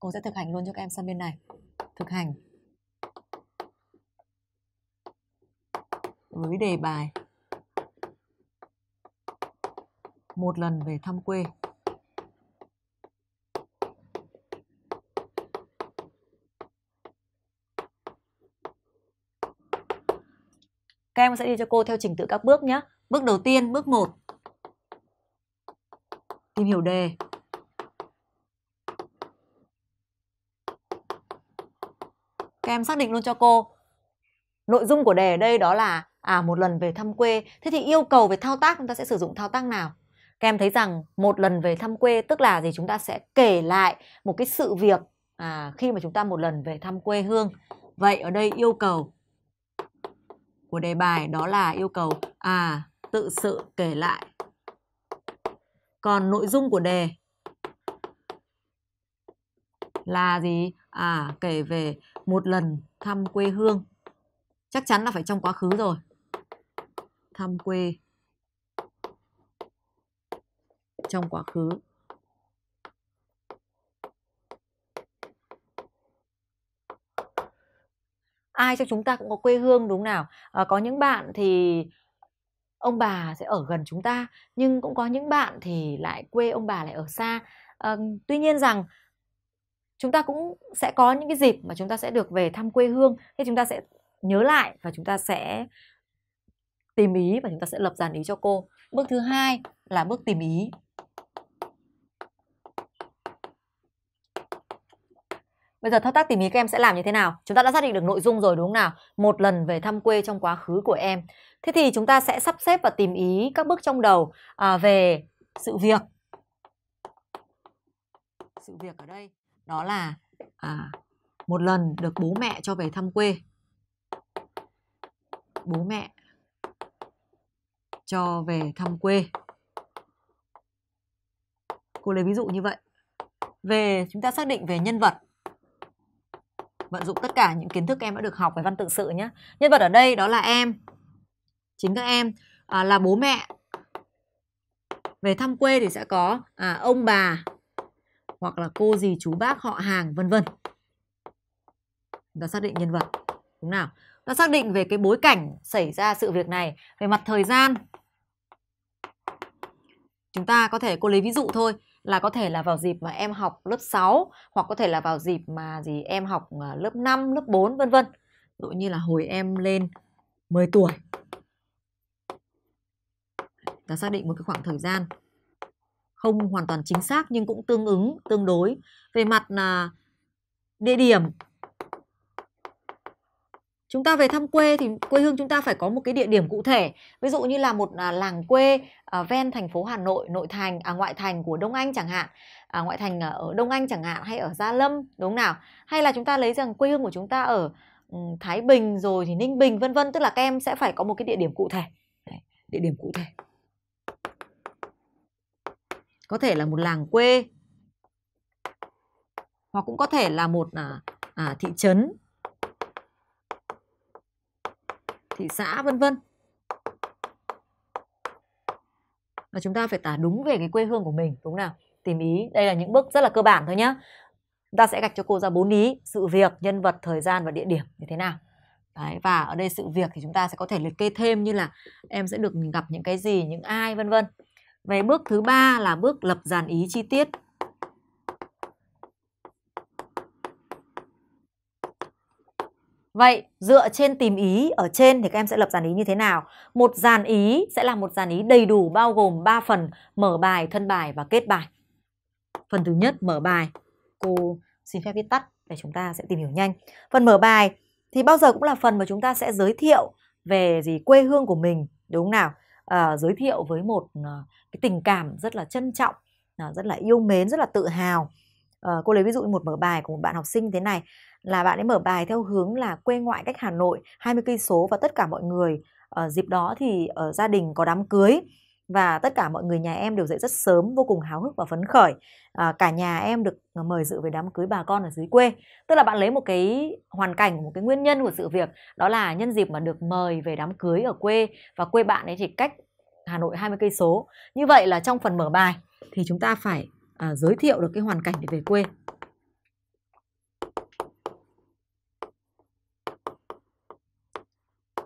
cô sẽ thực hành luôn cho các em sang bên này thực hành với đề bài một lần về thăm quê Các em sẽ đi cho cô theo trình tự các bước nhé. Bước đầu tiên, bước 1. Tìm hiểu đề. các em xác định luôn cho cô nội dung của đề ở đây đó là à một lần về thăm quê thế thì yêu cầu về thao tác chúng ta sẽ sử dụng thao tác nào các em thấy rằng một lần về thăm quê tức là gì chúng ta sẽ kể lại một cái sự việc à, khi mà chúng ta một lần về thăm quê hương vậy ở đây yêu cầu của đề bài đó là yêu cầu à tự sự kể lại còn nội dung của đề là gì à kể về một lần thăm quê hương chắc chắn là phải trong quá khứ rồi thăm quê trong quá khứ ai cho chúng ta cũng có quê hương đúng nào à, có những bạn thì ông bà sẽ ở gần chúng ta nhưng cũng có những bạn thì lại quê ông bà lại ở xa à, tuy nhiên rằng chúng ta cũng sẽ có những cái dịp mà chúng ta sẽ được về thăm quê hương thì chúng ta sẽ nhớ lại và chúng ta sẽ tìm ý và chúng ta sẽ lập dàn ý cho cô bước thứ hai là bước tìm ý Bây giờ thao tác tìm ý các em sẽ làm như thế nào? Chúng ta đã xác định được nội dung rồi đúng không nào? Một lần về thăm quê trong quá khứ của em. Thế thì chúng ta sẽ sắp xếp và tìm ý các bước trong đầu à, về sự việc. Sự việc ở đây đó là à, một lần được bố mẹ cho về thăm quê bố mẹ cho về thăm quê cô lấy ví dụ như vậy về chúng ta xác định về nhân vật vận dụng tất cả những kiến thức em đã được học về văn tự sự nhé nhân vật ở đây đó là em chính các em à, là bố mẹ về thăm quê thì sẽ có à, ông bà hoặc là cô gì chú bác họ hàng vân vân chúng ta xác định nhân vật đúng nào ta xác định về cái bối cảnh xảy ra sự việc này về mặt thời gian chúng ta có thể cô lấy ví dụ thôi là có thể là vào dịp mà em học lớp 6 hoặc có thể là vào dịp mà gì em học à, lớp 5, lớp 4 vân vân. Dụ như là hồi em lên 10 tuổi. Ta xác định một cái khoảng thời gian không hoàn toàn chính xác nhưng cũng tương ứng tương đối về mặt là địa điểm chúng ta về thăm quê thì quê hương chúng ta phải có một cái địa điểm cụ thể ví dụ như là một à, làng quê à, ven thành phố hà nội nội thành à, ngoại thành của đông anh chẳng hạn à, ngoại thành ở đông anh chẳng hạn hay ở gia lâm đúng không nào hay là chúng ta lấy rằng quê hương của chúng ta ở ừ, thái bình rồi thì ninh bình vân vân tức là các em sẽ phải có một cái địa điểm cụ thể địa điểm cụ thể có thể là một làng quê hoặc cũng có thể là một à, à, thị trấn thị xã vân vân và chúng ta phải tả đúng về cái quê hương của mình đúng nào tìm ý đây là những bước rất là cơ bản thôi nhá chúng ta sẽ gạch cho cô ra bốn ý sự việc nhân vật thời gian và địa điểm như thế nào Đấy, và ở đây sự việc thì chúng ta sẽ có thể liệt kê thêm như là em sẽ được gặp những cái gì những ai vân vân về bước thứ ba là bước lập dàn ý chi tiết. Vậy dựa trên tìm ý ở trên thì các em sẽ lập dàn ý như thế nào? Một dàn ý sẽ là một dàn ý đầy đủ bao gồm 3 phần mở bài, thân bài và kết bài. Phần thứ nhất mở bài. Cô xin phép viết tắt để chúng ta sẽ tìm hiểu nhanh. Phần mở bài thì bao giờ cũng là phần mà chúng ta sẽ giới thiệu về gì quê hương của mình đúng không nào? uh, giới thiệu với một uh, cái tình cảm rất là trân trọng uh, rất là yêu mến rất là tự hào uh, cô lấy ví dụ một mở bài của một bạn học sinh thế này là bạn ấy mở bài theo hướng là quê ngoại cách Hà Nội 20 cây số và tất cả mọi người uh, dịp đó thì ở gia đình có đám cưới và tất cả mọi người nhà em đều dậy rất sớm vô cùng háo hức và phấn khởi à, cả nhà em được à, mời dự về đám cưới bà con ở dưới quê tức là bạn lấy một cái hoàn cảnh một cái nguyên nhân của sự việc đó là nhân dịp mà được mời về đám cưới ở quê và quê bạn ấy thì cách Hà Nội 20 cây số như vậy là trong phần mở bài thì chúng ta phải à, giới thiệu được cái hoàn cảnh để về quê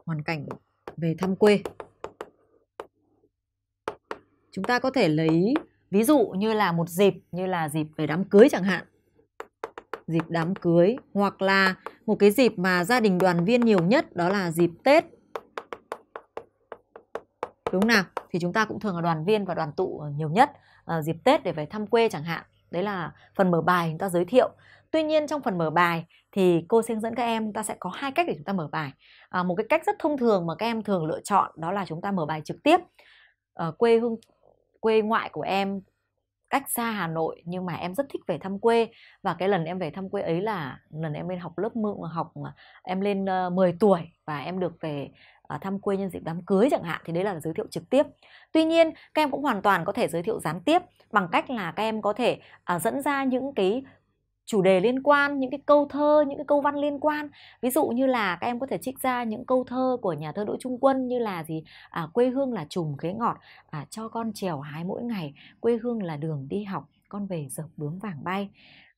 hoàn cảnh về thăm quê chúng ta có thể lấy ví dụ như là một dịp như là dịp về đám cưới chẳng hạn dịp đám cưới hoặc là một cái dịp mà gia đình đoàn viên nhiều nhất đó là dịp Tết đúng nào thì chúng ta cũng thường là đoàn viên và đoàn tụ nhiều nhất à, dịp Tết để về thăm quê chẳng hạn đấy là phần mở bài chúng ta giới thiệu tuy nhiên trong phần mở bài thì cô sẽ dẫn các em ta sẽ có hai cách để chúng ta mở bài à, một cái cách rất thông thường mà các em thường lựa chọn đó là chúng ta mở bài trực tiếp à, quê hương quê ngoại của em cách xa Hà Nội nhưng mà em rất thích về thăm quê và cái lần em về thăm quê ấy là lần em lên học lớp mượn học ờ, em lên 10 ờ, tuổi và em được về ờ, thăm quê nhân dịp đám cưới chẳng hạn thì đấy là giới thiệu trực tiếp. Tuy nhiên các em cũng hoàn toàn có thể giới thiệu gián tiếp bằng cách là các em có thể dẫn ra những cái chủ đề liên quan những cái câu thơ những cái câu văn liên quan ví dụ như là các em có thể trích ra những câu thơ của nhà thơ đỗ trung quân như là gì à, quê hương là chùm khế ngọt à, cho con trèo hái mỗi ngày quê hương là đường đi học con về dập bướm vàng bay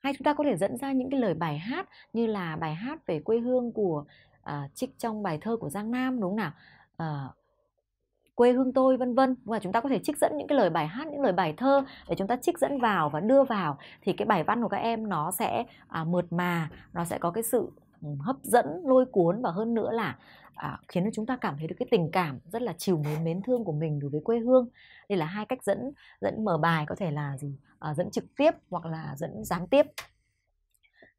hay chúng ta có thể dẫn ra những cái lời bài hát như là bài hát về quê hương của à, trích trong bài thơ của giang nam đúng không nào à, quê hương tôi vân vân và chúng ta có thể trích dẫn những cái lời bài hát những lời bài thơ để chúng ta trích dẫn vào và đưa vào thì cái bài văn của các em nó sẽ à, mượt mà nó sẽ có cái sự ừ, hấp dẫn lôi cuốn và hơn nữa là à, khiến cho chúng ta cảm thấy được cái tình cảm rất là chiều mến mến thương của mình đối với quê hương đây là hai cách dẫn dẫn mở bài có thể là gì à, dẫn trực tiếp hoặc là dẫn gián tiếp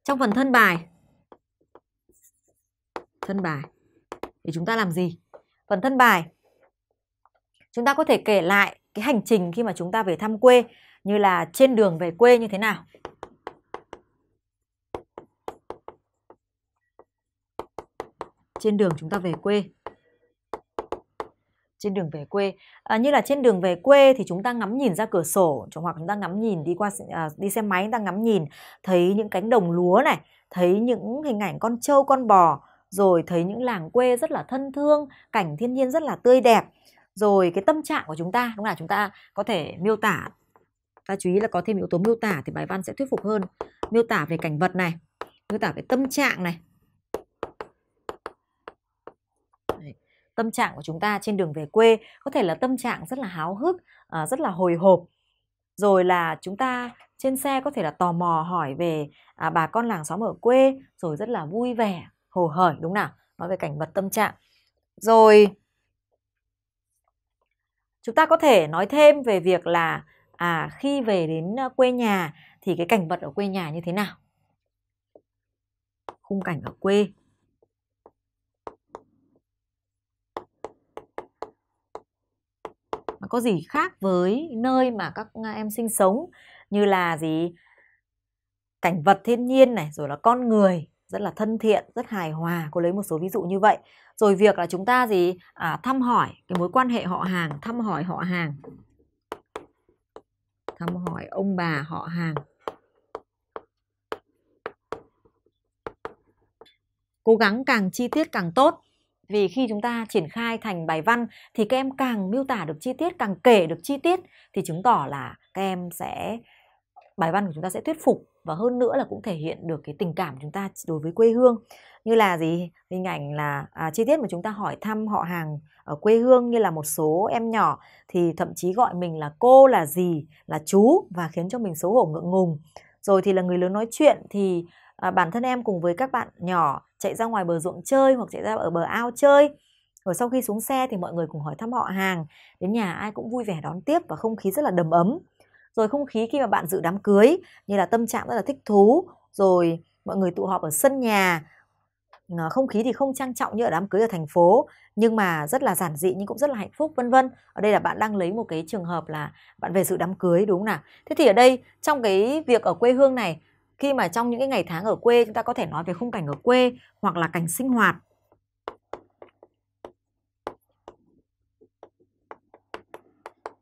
trong phần thân bài thân bài thì chúng ta làm gì phần thân bài chúng ta có thể kể lại cái hành trình khi mà chúng ta về thăm quê như là trên đường về quê như thế nào trên đường chúng ta về quê trên đường về quê à, như là trên đường về quê thì chúng ta ngắm nhìn ra cửa sổ hoặc chúng ta ngắm nhìn đi qua à, đi xe máy chúng ta ngắm nhìn thấy những cánh đồng lúa này thấy những hình ảnh con trâu con bò rồi thấy những làng quê rất là thân thương cảnh thiên nhiên rất là tươi đẹp rồi cái tâm trạng của chúng ta đúng là chúng ta có thể miêu tả ta chú ý là có thêm yếu tố miêu tả thì bài văn sẽ thuyết phục hơn miêu tả về cảnh vật này miêu tả về tâm trạng này tâm trạng của chúng ta trên đường về quê có thể là tâm trạng rất là háo hức à, rất là hồi hộp rồi là chúng ta trên xe có thể là tò mò hỏi về à, bà con làng xóm ở quê rồi rất là vui vẻ hồ hởi đúng nào nói về cảnh vật tâm trạng rồi chúng ta có thể nói thêm về việc là à khi về đến quê nhà thì cái cảnh vật ở quê nhà như thế nào khung cảnh ở quê nó có gì khác với nơi mà các à, em sinh sống như là gì cảnh vật thiên nhiên này rồi là con người rất là thân thiện rất hài hòa cô lấy một số ví dụ như vậy rồi việc là chúng ta gì à, thăm hỏi cái mối quan hệ họ hàng thăm hỏi họ hàng thăm hỏi ông bà họ hàng cố gắng càng chi tiết càng tốt vì khi chúng ta triển khai thành bài văn thì các em càng miêu tả được chi tiết càng kể được chi tiết thì chứng tỏ là các em sẽ bài văn của chúng ta sẽ thuyết phục và hơn nữa là cũng thể hiện được cái tình cảm của chúng ta đối với quê hương như là gì hình ảnh là à, chi tiết mà chúng ta hỏi thăm họ hàng ở quê hương như là một số em nhỏ thì thậm chí gọi mình là cô là gì là chú và khiến cho mình xấu hổ ngượng ngùng rồi thì là người lớn nói chuyện thì à, bản thân em cùng với các bạn nhỏ chạy ra ngoài bờ ruộng chơi hoặc chạy ra ở bờ ao chơi rồi sau khi xuống xe thì mọi người cùng hỏi thăm họ hàng đến nhà ai cũng vui vẻ đón tiếp và không khí rất là đầm ấm rồi không khí khi mà bạn dự đám cưới như là tâm trạng rất là thích thú rồi mọi người tụ họp ở sân nhà ờ, không khí thì không trang trọng như ở đám cưới ở thành phố nhưng mà rất là giản dị nhưng cũng rất là hạnh phúc vân vân ở đây là bạn đang lấy một cái trường hợp là bạn về dự đám cưới đúng không nào thế thì ở đây trong cái việc ở quê hương này khi mà trong những cái ngày tháng ở quê chúng ta có thể nói về khung cảnh ở quê hoặc là cảnh sinh hoạt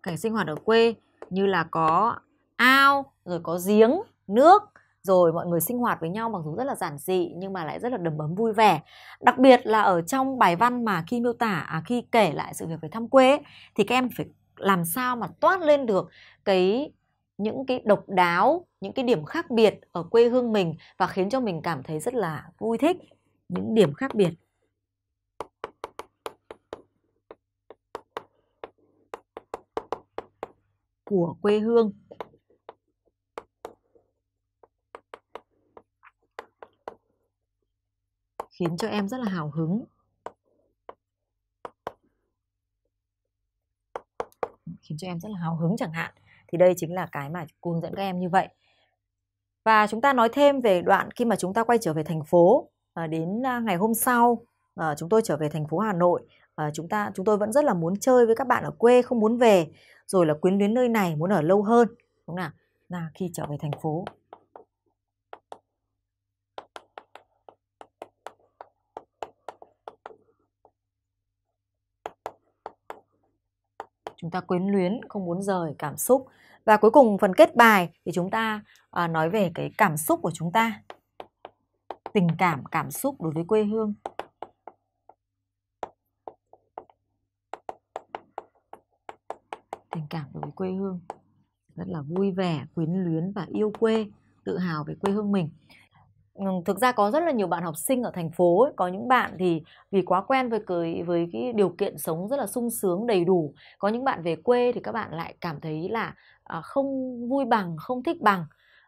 cảnh sinh hoạt ở quê như là có ao rồi có giếng nước rồi mọi người sinh hoạt với nhau mặc dù rất là giản dị nhưng mà lại rất là đầm ấm vui vẻ đặc biệt là ở trong bài văn mà khi miêu tả à, khi kể lại sự việc về thăm quê thì các em phải làm sao mà toát lên được cái những cái độc đáo những cái điểm khác biệt ở quê hương mình và khiến cho mình cảm thấy rất là vui thích những điểm khác biệt của quê hương. Khiến cho em rất là hào hứng. Khiến cho em rất là hào hứng chẳng hạn. Thì đây chính là cái mà cô hướng dẫn các em như vậy. Và chúng ta nói thêm về đoạn khi mà chúng ta quay trở về thành phố à, đến à, ngày hôm sau à, chúng tôi trở về thành phố Hà Nội à, chúng ta chúng tôi vẫn rất là muốn chơi với các bạn ở quê không muốn về rồi là quyến luyến nơi này muốn ở lâu hơn đúng không nào là khi trở về thành phố chúng ta quyến luyến không muốn rời cảm xúc và cuối cùng phần kết bài thì chúng ta à, nói về cái cảm xúc của chúng ta tình cảm cảm xúc đối với quê hương tình cảm đối với quê hương rất là vui vẻ quyến luyến và yêu quê tự hào về quê hương mình thực ra có rất là nhiều bạn học sinh ở thành phố ấy. có những bạn thì vì quá quen với cái với cái điều kiện sống rất là sung sướng đầy đủ có những bạn về quê thì các bạn lại cảm thấy là à, không vui bằng không thích bằng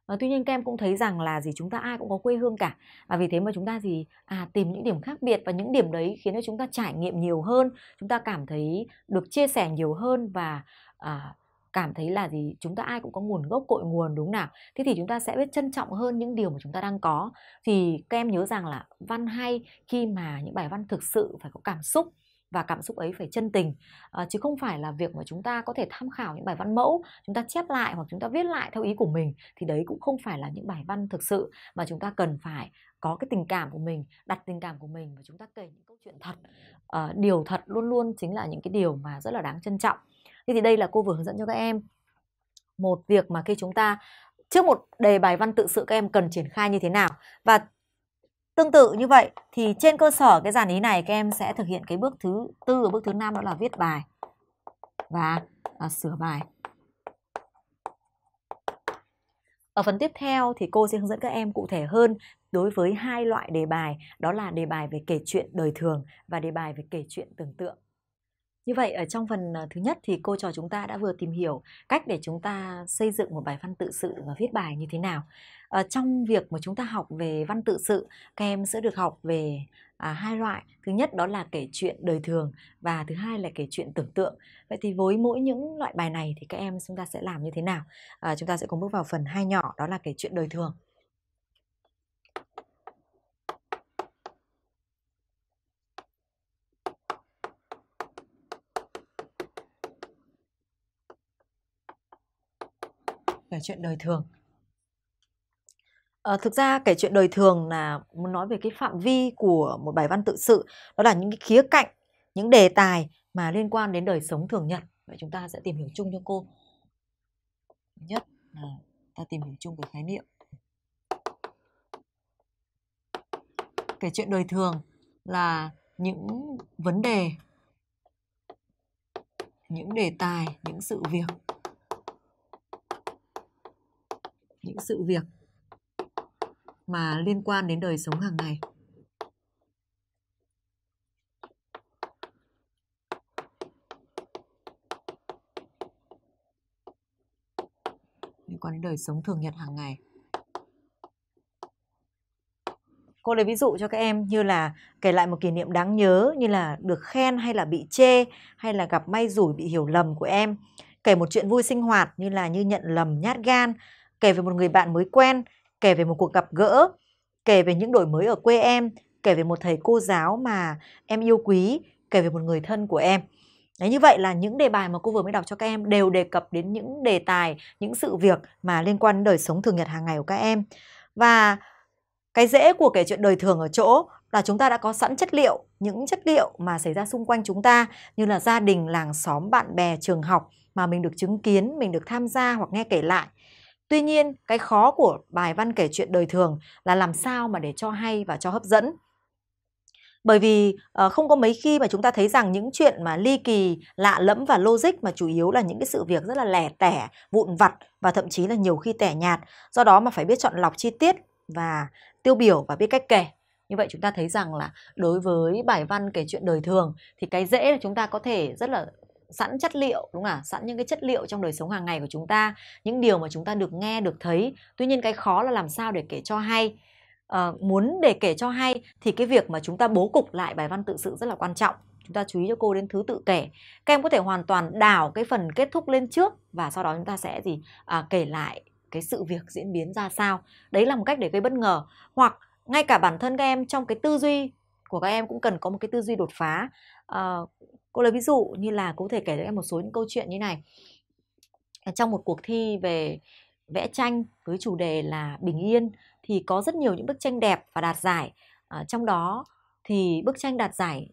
À, tuy nhiên kem cũng thấy rằng là gì chúng ta ai cũng có quê hương cả và vì thế mà chúng ta gì à tìm những điểm khác biệt và những điểm đấy khiến cho chúng ta trải nghiệm nhiều hơn chúng ta cảm thấy được chia sẻ nhiều hơn và à, cảm thấy là gì chúng ta ai cũng có nguồn gốc cội nguồn đúng nào thế thì chúng ta sẽ biết trân trọng hơn những điều mà chúng ta đang có thì các em nhớ rằng là văn hay khi mà những bài văn thực sự phải có cảm xúc và cảm xúc ấy phải chân tình à, chứ không phải là việc mà chúng ta có thể tham khảo những bài văn mẫu chúng ta chép lại hoặc chúng ta viết lại theo ý của mình thì đấy cũng không phải là những bài văn thực sự mà chúng ta cần phải có cái tình cảm của mình đặt tình cảm của mình và chúng ta kể những câu chuyện thật à, điều thật luôn luôn chính là những cái điều mà rất là đáng trân trọng thế thì đây là cô vừa hướng dẫn cho các em một việc mà khi chúng ta trước một đề bài văn tự sự các em cần triển khai như thế nào và tương tự như vậy thì trên cơ sở cái dàn ý này các em sẽ thực hiện cái bước thứ tư và bước thứ năm đó là viết bài và à, sửa bài ở phần tiếp theo thì cô sẽ hướng dẫn các em cụ thể hơn đối với hai loại đề bài đó là đề bài về kể chuyện đời thường và đề bài về kể chuyện tưởng tượng như vậy ở trong phần ờ, thứ nhất thì cô trò chúng ta đã vừa tìm hiểu cách để chúng ta xây dựng một bài văn tự sự và viết bài như thế nào. Ở ờ, trong việc mà chúng ta học về văn tự sự, các em sẽ được học về à, hai loại. Thứ nhất đó là kể chuyện đời thường và thứ hai là kể chuyện tưởng tượng. Vậy thì với mỗi những loại bài này thì các em chúng ta sẽ làm như thế nào? À, chúng ta sẽ cùng bước vào phần hai nhỏ đó là kể chuyện đời thường. kể chuyện đời thường À, thực ra kể chuyện đời thường là muốn nói về cái phạm vi của một bài văn tự sự đó là những cái khía cạnh những đề tài mà liên quan đến đời sống thường nhật vậy chúng ta sẽ tìm hiểu chung cho cô nhất là ta tìm hiểu chung về khái niệm kể chuyện đời thường là những vấn đề những đề tài những sự việc những sự việc mà liên quan đến đời sống hàng ngày liên quan đến đời sống thường nhật hàng ngày cô lấy ví dụ cho các em như là kể lại một kỷ niệm đáng nhớ như là được khen hay là bị chê hay là gặp may rủi bị hiểu lầm của em kể một chuyện vui sinh hoạt như là như nhận lầm nhát gan kể về một người bạn mới quen, kể về một cuộc gặp gỡ, kể về những đổi mới ở quê em, kể về một thầy cô giáo mà em yêu quý, kể về một người thân của em. Đấy, như vậy là những đề bài mà cô vừa mới đọc cho các em đều đề cập đến những đề tài, những sự việc mà liên quan đến đời sống thường nhật hàng ngày của các em. Và cái dễ của kể chuyện đời thường ở chỗ là chúng ta đã có sẵn chất liệu, những chất liệu mà xảy ra xung quanh chúng ta như là gia đình, làng xóm, bạn bè, trường học mà mình được chứng kiến, mình được tham gia hoặc nghe kể lại Tuy nhiên, cái khó của bài văn kể chuyện đời thường là làm sao mà để cho hay và cho hấp dẫn. Bởi vì uh, không có mấy khi mà chúng ta thấy rằng những chuyện mà ly kỳ, lạ lẫm và logic mà chủ yếu là những cái sự việc rất là lẻ tẻ, vụn vặt và thậm chí là nhiều khi tẻ nhạt. Do đó mà phải biết chọn lọc chi tiết và tiêu biểu và biết cách kể. Như vậy chúng ta thấy rằng là đối với bài văn kể chuyện đời thường thì cái dễ là chúng ta có thể rất là sẵn chất liệu đúng không ạ sẵn những cái chất liệu trong đời sống hàng ngày của chúng ta những điều mà chúng ta được nghe được thấy tuy nhiên cái khó là làm sao để kể cho hay à, muốn để kể cho hay thì cái việc mà chúng ta bố cục lại bài văn tự sự rất là quan trọng chúng ta chú ý cho cô đến thứ tự kể các em có thể hoàn toàn đảo cái phần kết thúc lên trước và sau đó chúng ta sẽ gì à, kể lại cái sự việc diễn biến ra sao đấy là một cách để gây bất ngờ hoặc ngay cả bản thân các em trong cái tư duy của các em cũng cần có một cái tư duy đột phá à, cô lấy ví dụ như là cô thể kể cho em một số những câu chuyện như này à, trong một cuộc thi về vẽ tranh với chủ đề là bình yên thì có rất nhiều những bức tranh đẹp và đạt giải à, trong đó thì bức tranh đạt giải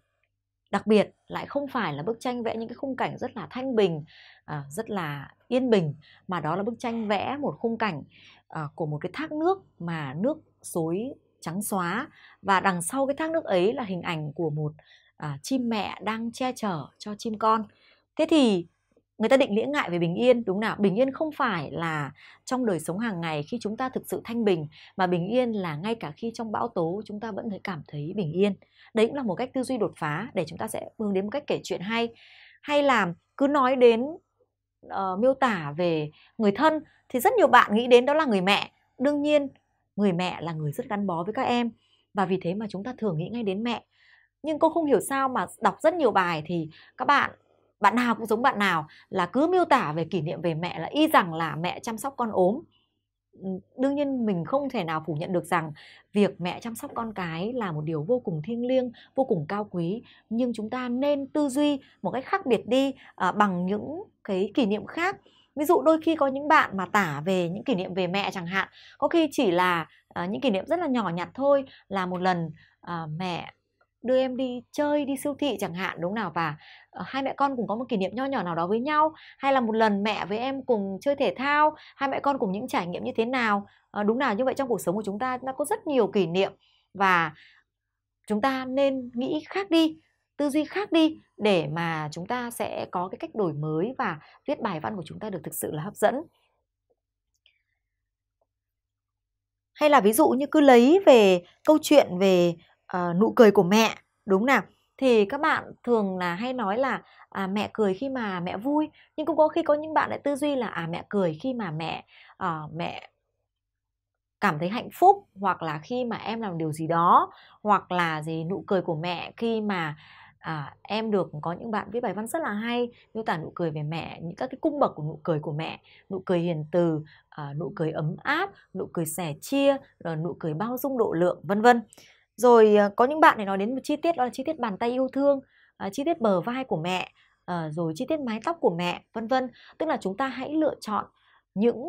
đặc biệt lại không phải là bức tranh vẽ những cái khung cảnh rất là thanh bình à, rất là yên bình mà đó là bức tranh vẽ một khung cảnh à, của một cái thác nước mà nước suối trắng xóa và đằng sau cái thác nước ấy là hình ảnh của một à, chim mẹ đang che chở cho chim con thế thì người ta định nghĩa ngại về bình yên đúng nào bình yên không phải là trong đời sống hàng ngày khi chúng ta thực sự thanh bình mà bình yên là ngay cả khi trong bão tố chúng ta vẫn thấy cảm thấy bình yên đấy cũng là một cách tư duy đột phá để chúng ta sẽ hướng đến một cách kể chuyện hay hay là cứ nói đến uh, miêu tả về người thân thì rất nhiều bạn nghĩ đến đó là người mẹ đương nhiên người mẹ là người rất gắn bó với các em và vì thế mà chúng ta thường nghĩ ngay đến mẹ nhưng cô không hiểu sao mà đọc rất nhiều bài thì các bạn bạn nào cũng giống bạn nào là cứ miêu tả về kỷ niệm về mẹ là y rằng là mẹ chăm sóc con ốm ừ, đương nhiên mình không thể nào phủ nhận được rằng việc mẹ chăm sóc con cái là một điều vô cùng thiêng liêng vô cùng cao quý nhưng chúng ta nên tư duy một cách khác biệt đi à, bằng những cái kỷ niệm khác ví dụ đôi khi có những bạn mà tả về những kỷ niệm về mẹ chẳng hạn có khi chỉ là à, những kỷ niệm rất là nhỏ nhặt thôi là một lần à, mẹ đưa em đi chơi đi siêu thị chẳng hạn đúng nào và ờ, hai mẹ con cũng có một kỷ niệm nho nhỏ nào đó với nhau hay là một lần mẹ với em cùng chơi thể thao hai mẹ con cùng những trải nghiệm như thế nào ờ, đúng nào như vậy trong cuộc sống của chúng ta nó có rất nhiều kỷ niệm và chúng ta nên nghĩ khác đi tư duy khác đi để mà chúng ta sẽ có cái cách đổi mới và viết bài văn của chúng ta được thực sự là hấp dẫn hay là ví dụ như cứ lấy về câu chuyện về uh, nụ cười của mẹ đúng nào thì các bạn thường là hay nói là à, mẹ cười khi mà mẹ vui nhưng cũng có khi có những bạn lại tư duy là à mẹ cười khi mà mẹ à, mẹ cảm thấy hạnh phúc hoặc là khi mà em làm điều gì đó hoặc là gì nụ cười của mẹ khi mà à, em được có những bạn viết bài văn rất là hay miêu tả nụ cười về mẹ những các cái cung bậc của nụ cười của mẹ nụ cười hiền từ à, nụ cười ấm áp nụ cười sẻ chia rồi nụ cười bao dung độ lượng vân vân rồi ờ, có những bạn này nói đến một chi tiết đó là chi tiết bàn tay yêu thương uh, chi tiết bờ vai của mẹ uh, rồi chi tiết mái tóc của mẹ vân vân tức là chúng ta hãy lựa chọn những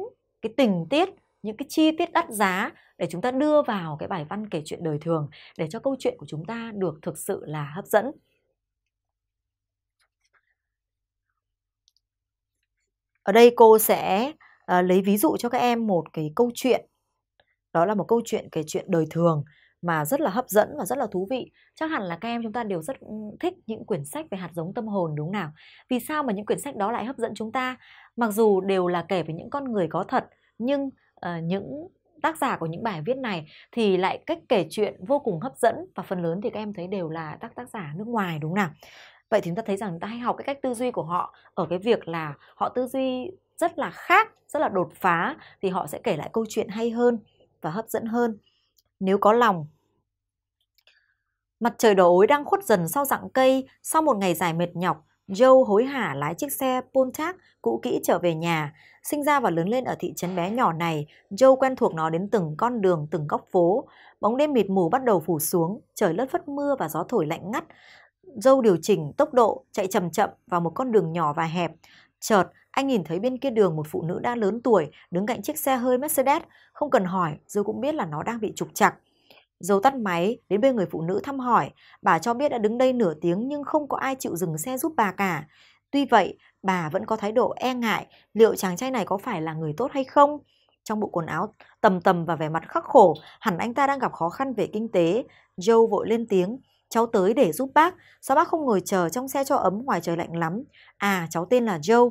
cái tình tiết những cái chi tiết đắt giá để chúng ta đưa vào cái bài văn kể chuyện đời thường để cho câu chuyện của chúng ta được thực sự là hấp dẫn ở đây cô sẽ uh, lấy ví dụ cho các em một cái câu chuyện đó là một câu chuyện kể chuyện đời thường mà rất là hấp dẫn và rất là thú vị. Chắc hẳn là các em chúng ta đều rất ừ, thích những quyển sách về hạt giống tâm hồn đúng nào? Vì sao mà những quyển sách đó lại hấp dẫn chúng ta? Mặc dù đều là kể về những con người có thật, nhưng uh, những tác giả của những bài viết này thì lại cách kể chuyện vô cùng hấp dẫn và phần lớn thì các em thấy đều là tác tác giả nước ngoài đúng nào? Vậy thì chúng ta thấy rằng ta hay học cái cách tư duy của họ ở cái việc là họ tư duy rất là khác, rất là đột phá thì họ sẽ kể lại câu chuyện hay hơn và hấp dẫn hơn. Nếu có lòng Mặt trời đỏ ối đang khuất dần sau rặng cây, sau một ngày dài mệt nhọc, Joe hối hả lái chiếc xe Pontiac cũ kỹ trở về nhà. Sinh ra và lớn lên ở thị trấn bé nhỏ này, Joe quen thuộc nó đến từng con đường, từng góc phố. Bóng đêm mịt mù bắt đầu phủ xuống, trời lất phất mưa và gió thổi lạnh ngắt. Joe điều chỉnh tốc độ, chạy chậm chậm vào một con đường nhỏ và hẹp. Chợt, anh nhìn thấy bên kia đường một phụ nữ đã lớn tuổi đứng cạnh chiếc xe hơi Mercedes. Không cần hỏi, Joe cũng biết là nó đang bị trục trặc. Dâu tắt máy, đến bên người phụ nữ thăm hỏi, bà cho biết đã đứng đây nửa tiếng nhưng không có ai chịu dừng xe giúp bà cả. Tuy vậy, bà vẫn có thái độ e ngại liệu chàng trai này có phải là người tốt hay không. Trong bộ quần áo tầm tầm và vẻ mặt khắc khổ, hẳn anh ta đang gặp khó khăn về kinh tế. Joe vội lên tiếng, cháu tới để giúp bác, sao bác không ngồi chờ trong xe cho ấm ngoài trời lạnh lắm. À, cháu tên là Joe.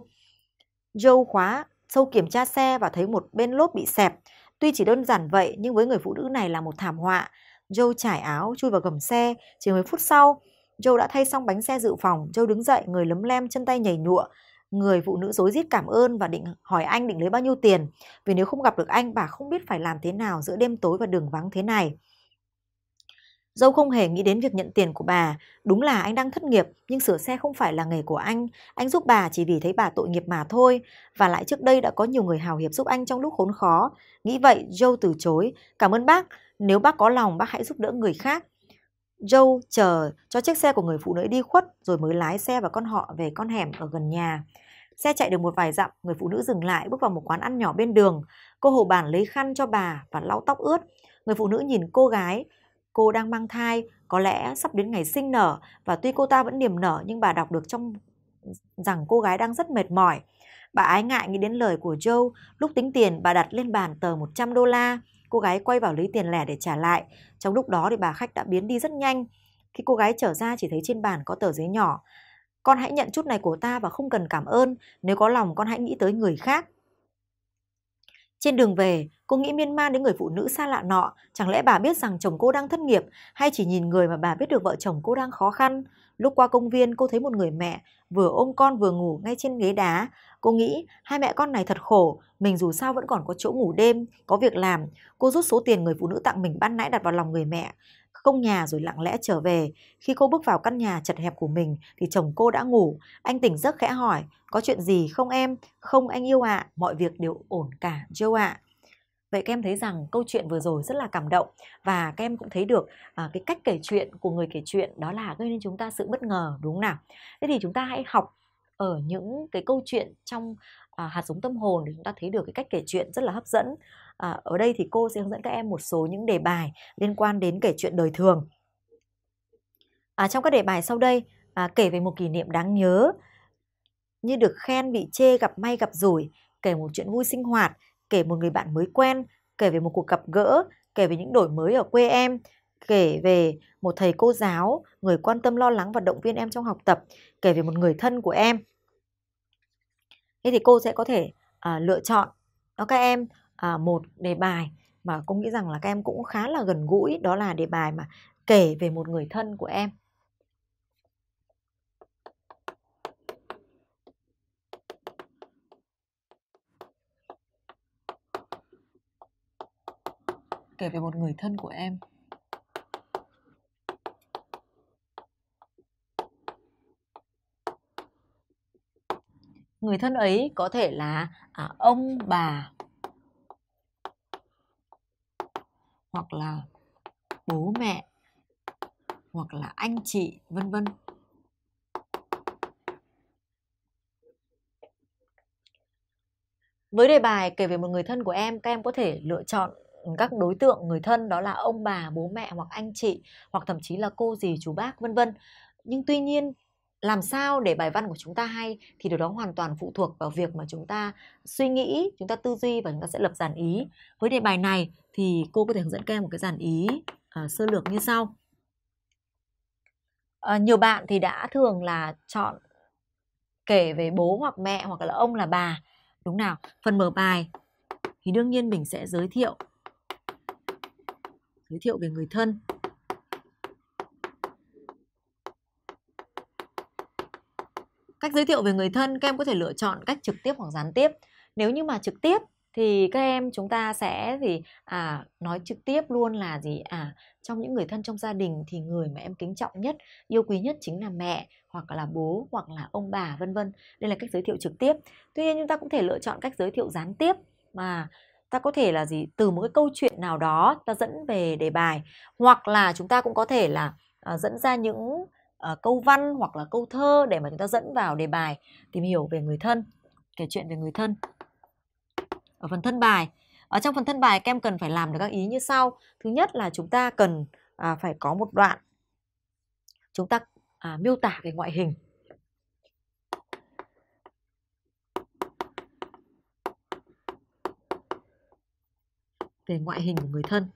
Joe khóa, sâu kiểm tra xe và thấy một bên lốp bị xẹp, Tuy chỉ đơn giản vậy nhưng với người phụ nữ này là một thảm họa. Joe trải áo, chui vào gầm xe. Chỉ 10 phút sau, Joe đã thay xong bánh xe dự phòng. Joe đứng dậy, người lấm lem, chân tay nhảy nhụa. Người phụ nữ dối rít cảm ơn và định hỏi anh định lấy bao nhiêu tiền. Vì nếu không gặp được anh, bà không biết phải làm thế nào giữa đêm tối và đường vắng thế này. Dâu không hề nghĩ đến việc nhận tiền của bà, đúng là anh đang thất nghiệp nhưng sửa xe không phải là nghề của anh, anh giúp bà chỉ vì thấy bà tội nghiệp mà thôi, và lại trước đây đã có nhiều người hào hiệp giúp anh trong lúc khốn khó. Nghĩ vậy, Joe từ chối, cảm ơn bác, nếu bác có lòng bác hãy giúp đỡ người khác. Joe chờ cho chiếc xe của người phụ nữ đi khuất rồi mới lái xe và con họ về con hẻm ở gần nhà. Xe chạy được một vài dặm, người phụ nữ dừng lại bước vào một quán ăn nhỏ bên đường. Cô hồ bản lấy khăn cho bà và lau tóc ướt. Người phụ nữ nhìn cô gái, cô đang mang thai, có lẽ sắp đến ngày sinh nở và tuy cô ta vẫn niềm nở nhưng bà đọc được trong rằng cô gái đang rất mệt mỏi. Bà ái ngại nghĩ đến lời của Joe, lúc tính tiền bà đặt lên bàn tờ 100 đô la, cô gái quay vào lấy tiền lẻ để trả lại. Trong lúc đó thì bà khách đã biến đi rất nhanh. Khi cô gái trở ra chỉ thấy trên bàn có tờ giấy nhỏ. Con hãy nhận chút này của ta và không cần cảm ơn, nếu có lòng con hãy nghĩ tới người khác. Trên đường về, cô nghĩ miên man đến người phụ nữ xa lạ nọ, chẳng lẽ bà biết rằng chồng cô đang thất nghiệp hay chỉ nhìn người mà bà biết được vợ chồng cô đang khó khăn. Lúc qua công viên cô thấy một người mẹ vừa ôm con vừa ngủ ngay trên ghế đá. Cô nghĩ hai mẹ con này thật khổ, mình dù sao vẫn còn có chỗ ngủ đêm, có việc làm. Cô rút số tiền người phụ nữ tặng mình ban nãy đặt vào lòng người mẹ không nhà rồi lặng lẽ trở về. Khi cô bước vào căn nhà chật hẹp của mình thì chồng cô đã ngủ. Anh tỉnh giấc khẽ hỏi, có chuyện gì không em? Không anh yêu ạ, à, mọi việc đều ổn cả, Joe ạ. À. Vậy các em thấy rằng câu chuyện vừa rồi rất là cảm động và các em cũng thấy được à, cái cách kể chuyện của người kể chuyện đó là gây nên chúng ta sự bất ngờ đúng không nào? Thế thì chúng ta hãy học ở những cái câu chuyện trong à, hạt giống tâm hồn để chúng ta thấy được cái cách kể chuyện rất là hấp dẫn à, ở đây thì cô sẽ hướng dẫn các em một số những đề bài liên quan đến kể chuyện đời thường à, trong các đề bài sau đây à, kể về một kỷ niệm đáng nhớ như được khen bị chê gặp may gặp rủi kể một chuyện vui sinh hoạt kể một người bạn mới quen kể về một cuộc gặp gỡ kể về những đổi mới ở quê em kể về một thầy cô giáo người quan tâm lo lắng và động viên em trong học tập kể về một người thân của em thế thì cô sẽ có thể à, lựa chọn cho các em à, một đề bài mà cô nghĩ rằng là các em cũng khá là gần gũi đó là đề bài mà kể về một người thân của em kể về một người thân của em người thân ấy có thể là à, ông bà hoặc là bố mẹ hoặc là anh chị vân vân với đề bài kể về một người thân của em các em có thể lựa chọn các đối tượng người thân đó là ông bà bố mẹ hoặc anh chị hoặc thậm chí là cô dì chú bác vân vân nhưng tuy nhiên làm sao để bài văn của chúng ta hay thì điều đó hoàn toàn phụ thuộc vào việc mà chúng ta suy nghĩ chúng ta tư duy và chúng ta sẽ lập giản ý dạ. với đề bài này thì cô có thể hướng dẫn các em một cái giản ý uh, sơ lược như sau uh, nhiều bạn thì đã thường là chọn kể về bố hoặc mẹ hoặc là ông là bà đúng nào phần mở bài thì đương nhiên mình sẽ giới thiệu giới thiệu về người thân cách giới thiệu về người thân các em có thể lựa chọn cách trực tiếp hoặc gián tiếp nếu như mà trực tiếp thì các em chúng ta sẽ gì à nói trực tiếp luôn là gì à trong những người thân trong gia đình thì người mà em kính trọng nhất yêu quý nhất chính là mẹ hoặc là bố hoặc là ông bà vân vân đây là cách giới thiệu trực tiếp tuy nhiên chúng ta cũng thể lựa chọn cách giới thiệu gián tiếp mà ta có thể là gì từ một cái câu chuyện nào đó ta dẫn về đề bài hoặc là chúng ta cũng có thể là à, dẫn ra những Ờ, câu văn hoặc là câu thơ để mà chúng ta dẫn vào đề bài tìm hiểu về người thân kể chuyện về người thân ở phần thân bài ở trong phần thân bài các em cần phải làm được các ý như sau thứ nhất là chúng ta cần à, phải có một đoạn chúng ta à, miêu tả về ngoại hình về ngoại hình của người thân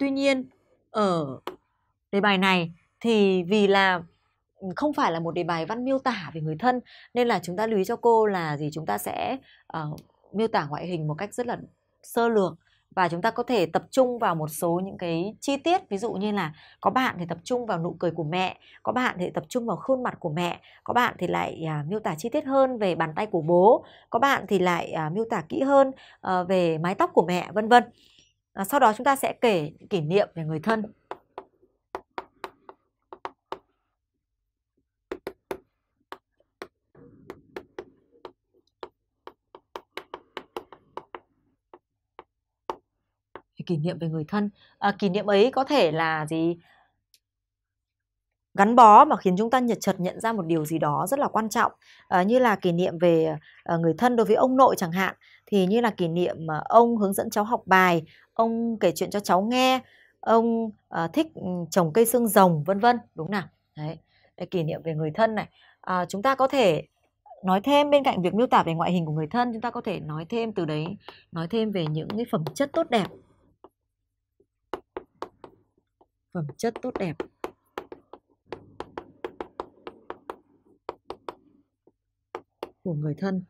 tuy nhiên ở đề bài này thì vì là không phải là một đề bài văn miêu tả về người thân nên là chúng ta lưu ý cho cô là gì chúng ta sẽ uh, miêu tả ngoại hình một cách rất là sơ lược và chúng ta có thể tập trung vào một số những cái chi tiết ví dụ như là có bạn thì tập trung vào nụ cười của mẹ có bạn thì tập trung vào khuôn mặt của mẹ có bạn thì lại à, miêu tả chi tiết hơn về bàn tay của bố có bạn thì lại à, miêu tả kỹ hơn à, về mái tóc của mẹ vân vân à, sau đó chúng ta sẽ kể kỷ niệm về người thân kỷ niệm về người thân à, kỷ niệm ấy có thể là gì gắn bó mà khiến chúng ta nhật chợt nhận ra một điều gì đó rất là quan trọng à, như là kỷ niệm về à, người thân đối với ông nội chẳng hạn thì như là kỷ niệm mà ông hướng dẫn cháu học bài ông kể chuyện cho cháu nghe ông à, thích ừ, trồng cây xương rồng vân vân đúng nào đấy để kỷ niệm về người thân này à, chúng ta có thể nói thêm bên cạnh việc miêu tả về ngoại hình của người thân chúng ta có thể nói thêm từ đấy nói thêm về những cái phẩm chất tốt đẹp phẩm chất tốt đẹp của người thân.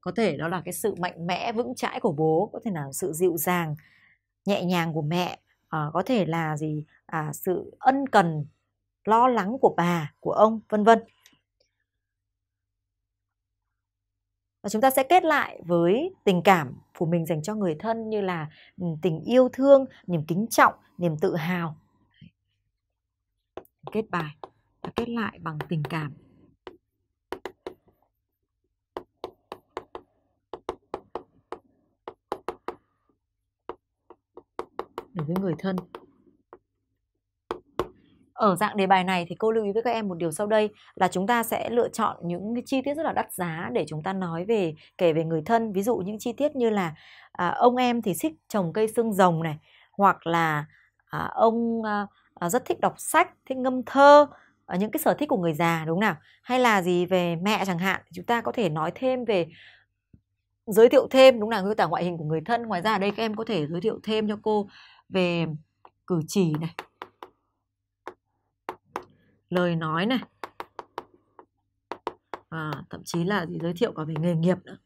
Có thể đó là cái sự mạnh mẽ vững chãi của bố, có thể là sự dịu dàng, nhẹ nhàng của mẹ, à, có thể là gì à, sự ân cần, lo lắng của bà, của ông, vân vân. và chúng ta sẽ kết lại với tình cảm của mình dành cho người thân như là ừ, tình yêu thương niềm kính trọng niềm tự hào kết bài và kết lại bằng tình cảm đối với người thân ở dạng đề bài này thì cô lưu ý với các em một điều sau đây là chúng ta sẽ lựa chọn những chi tiết rất là đắt giá để chúng ta nói về kể về người thân ví dụ những chi tiết như là à, ông em thì xích trồng cây xương rồng này hoặc là à, ông à, Ờ, rất thích đọc sách thích ngâm thơ ờ, những cái sở thích của người già đúng không nào hay là gì về mẹ chẳng hạn chúng ta có thể nói thêm về giới thiệu thêm đúng nào? miêu tả ngoại hình của người thân ngoài ra ở đây các em có thể giới thiệu thêm cho cô về cử chỉ này lời nói này và ờ, thậm chí là gì giới thiệu cả về nghề nghiệp nữa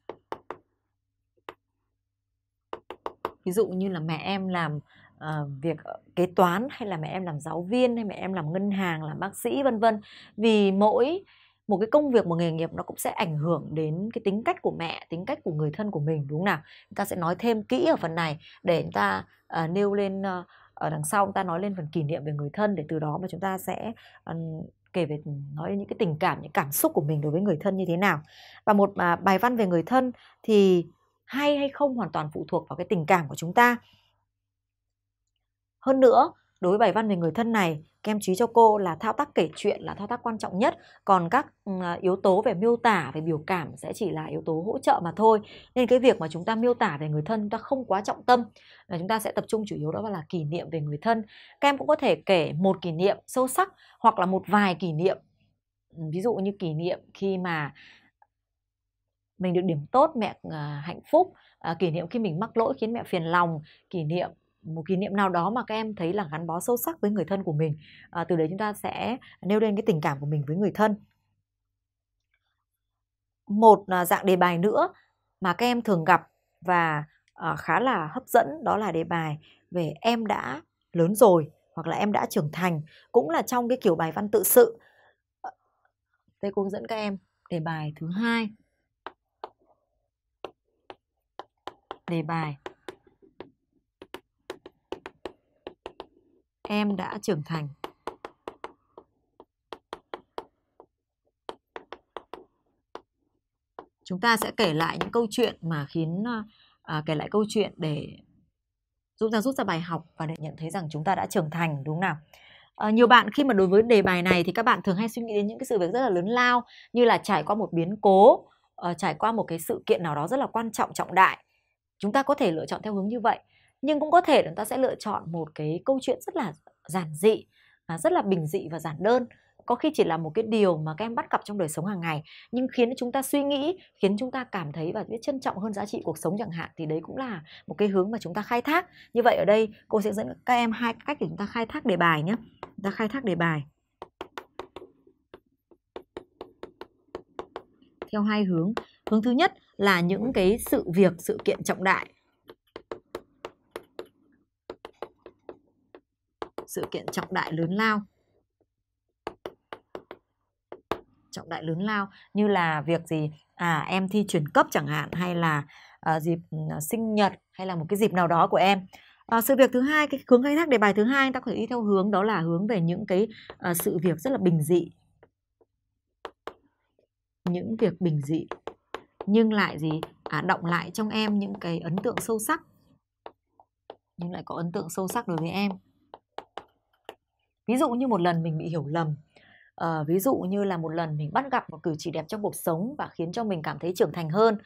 ví dụ như là mẹ em làm Ờ, việc ờ, kế toán hay là mẹ em làm giáo viên hay mẹ em làm ngân hàng làm bác sĩ vân vân vì mỗi một cái công việc một nghề nghiệp nó cũng sẽ ảnh hưởng đến cái tính cách của mẹ tính cách của người thân của mình đúng không nào chúng ta sẽ nói thêm kỹ ở phần này để chúng ta uh, nêu lên uh, ở đằng sau chúng ta nói lên phần kỷ niệm về người thân để từ đó mà chúng ta sẽ uh, kể về nói những cái tình cảm những cảm xúc của mình đối với người thân như thế nào và một uh, bài văn về người thân thì hay hay không hoàn toàn phụ thuộc vào cái tình cảm của chúng ta hơn nữa, đối với bài văn về người thân này, kem trí cho cô là thao tác kể chuyện là thao tác quan trọng nhất, còn các ừ, à, yếu tố về miêu tả, về biểu cảm sẽ chỉ là yếu tố hỗ trợ mà thôi. Nên cái việc mà chúng ta miêu tả về người thân chúng ta không quá trọng tâm, là chúng ta sẽ tập trung chủ yếu đó là kỷ niệm về người thân. kem cũng có thể kể một kỷ niệm sâu sắc hoặc là một vài kỷ niệm. Ừ, ví dụ như kỷ niệm khi mà mình được điểm tốt mẹ à, hạnh phúc à, kỷ niệm khi mình mắc lỗi khiến mẹ phiền lòng kỷ niệm một kỷ niệm nào đó mà các em thấy là gắn bó sâu sắc với người thân của mình à, từ đấy chúng ta sẽ nêu lên cái tình cảm của mình với người thân một à, dạng đề bài nữa mà các em thường gặp và à, khá là hấp dẫn đó là đề bài về em đã lớn rồi hoặc là em đã trưởng thành cũng là trong cái kiểu bài văn tự sự ờ, đây cô hướng dẫn các em đề bài thứ hai đề bài em đã trưởng thành chúng ta sẽ kể lại những câu chuyện mà khiến ờ, à, kể lại câu chuyện để giúp ra rút ra bài học và để nhận thấy rằng chúng ta đã trưởng thành đúng nào à, nhiều bạn khi mà đối với đề bài này thì các bạn thường hay suy nghĩ đến những cái sự việc rất là lớn lao như là trải qua một biến cố uh, trải qua một cái sự kiện nào đó rất là quan trọng trọng đại chúng ta có thể lựa chọn theo hướng như vậy nhưng cũng có thể chúng ta sẽ lựa chọn một cái câu chuyện rất là giản dị và rất là bình dị và giản đơn có khi chỉ là một cái điều mà các em bắt gặp trong đời sống hàng ngày nhưng khiến chúng ta suy nghĩ khiến chúng ta cảm thấy và biết trân trọng hơn giá trị cuộc sống chẳng hạn thì đấy cũng là một cái hướng mà chúng ta khai thác như vậy ở đây cô sẽ dẫn các em hai cách để chúng ta khai thác đề bài nhé chúng ta khai thác đề bài theo hai hướng hướng thứ nhất là những cái sự việc sự kiện trọng đại sự kiện trọng đại lớn lao trọng đại lớn lao như là việc gì à em thi chuyển cấp chẳng hạn hay là à, dịp à, sinh nhật hay là một cái dịp nào đó của em à, sự việc thứ hai cái hướng khai thác đề bài thứ hai ta có thể đi theo hướng đó là hướng về những cái à, sự việc rất là bình dị những việc bình dị nhưng lại gì à, động lại trong em những cái ấn tượng sâu sắc nhưng lại có ấn tượng sâu sắc đối với em ví dụ như một lần mình bị hiểu lầm uh, ví dụ như là một lần mình bắt gặp một cử chỉ đẹp trong cuộc sống và khiến cho mình cảm thấy trưởng thành hơn uh,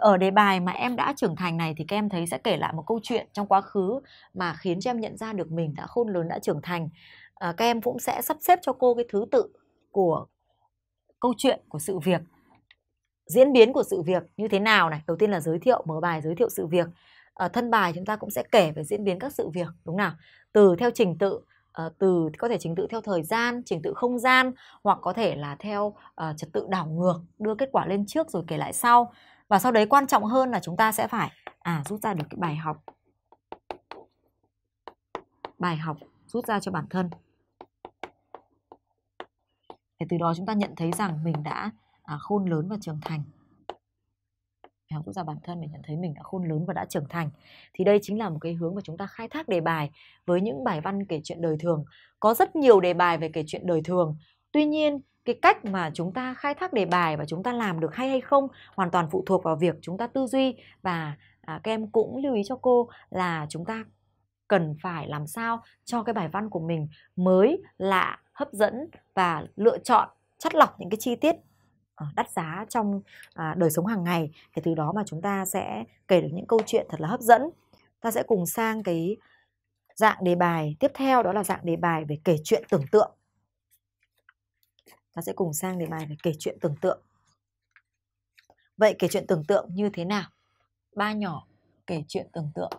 ở đề bài mà em đã trưởng thành này thì các em thấy sẽ kể lại một câu chuyện trong quá khứ mà khiến cho em nhận ra được mình đã khôn lớn đã trưởng thành uh, các em cũng sẽ sắp xếp cho cô cái thứ tự của câu chuyện của sự việc diễn biến của sự việc như thế nào này đầu tiên là giới thiệu mở bài giới thiệu sự việc ở thân bài chúng ta cũng sẽ kể về diễn biến các sự việc đúng nào từ theo trình tự Ờ, từ có thể trình tự theo thời gian trình tự không gian hoặc có thể là theo uh, trật tự đảo ngược đưa kết quả lên trước rồi kể lại sau và sau đấy quan trọng hơn là chúng ta sẽ phải à rút ra được cái bài học bài học rút ra cho bản thân để từ đó chúng ta nhận thấy rằng mình đã à, khôn lớn và trưởng thành phải học ra bản thân để nhận thấy mình đã khôn lớn và đã trưởng thành thì đây chính là một cái hướng mà chúng ta khai thác đề bài với những bài văn kể chuyện đời thường có rất nhiều đề bài về kể chuyện đời thường tuy nhiên cái cách mà chúng ta khai thác đề bài và chúng ta làm được hay hay không hoàn toàn phụ thuộc vào việc chúng ta tư duy và à, các em cũng lưu ý cho cô là chúng ta cần phải làm sao cho cái bài văn của mình mới lạ hấp dẫn và lựa chọn chắt lọc những cái chi tiết Ờ, đắt giá trong à, đời sống hàng ngày thì từ đó mà chúng ta sẽ kể được những câu chuyện thật là hấp dẫn ta sẽ cùng sang cái dạng đề bài tiếp theo đó là dạng đề bài về kể chuyện tưởng tượng ta sẽ cùng sang đề bài về kể chuyện tưởng tượng vậy kể chuyện tưởng tượng như thế nào ba nhỏ kể chuyện tưởng tượng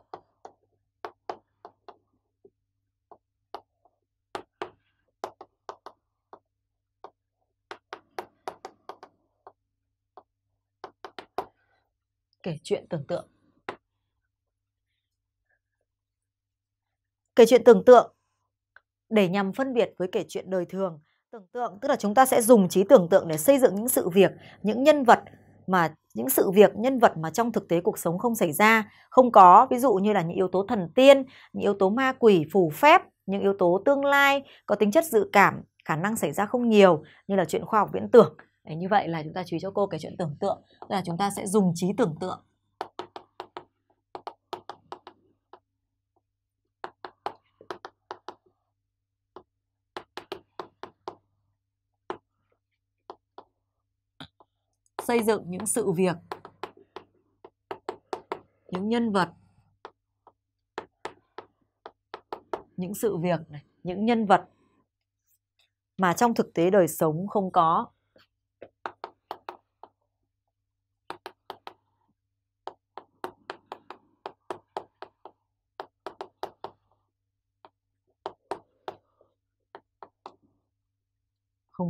kể chuyện tưởng tượng kể chuyện tưởng tượng để nhằm phân biệt với kể chuyện đời thường tưởng tượng tức là chúng ta sẽ dùng trí tưởng tượng để xây dựng những sự việc những nhân vật mà những sự việc nhân vật mà trong thực tế cuộc sống không xảy ra không có ví dụ như là những yếu tố thần tiên những yếu tố ma quỷ phù phép những yếu tố tương lai có tính chất dự cảm khả năng xảy ra không nhiều như là chuyện khoa học viễn tưởng Đấy, như vậy là chúng ta chú ý cho cô cái chuyện tưởng tượng là chúng ta sẽ dùng trí tưởng tượng xây dựng những sự việc những nhân vật những sự việc này những nhân vật mà trong thực tế đời sống không có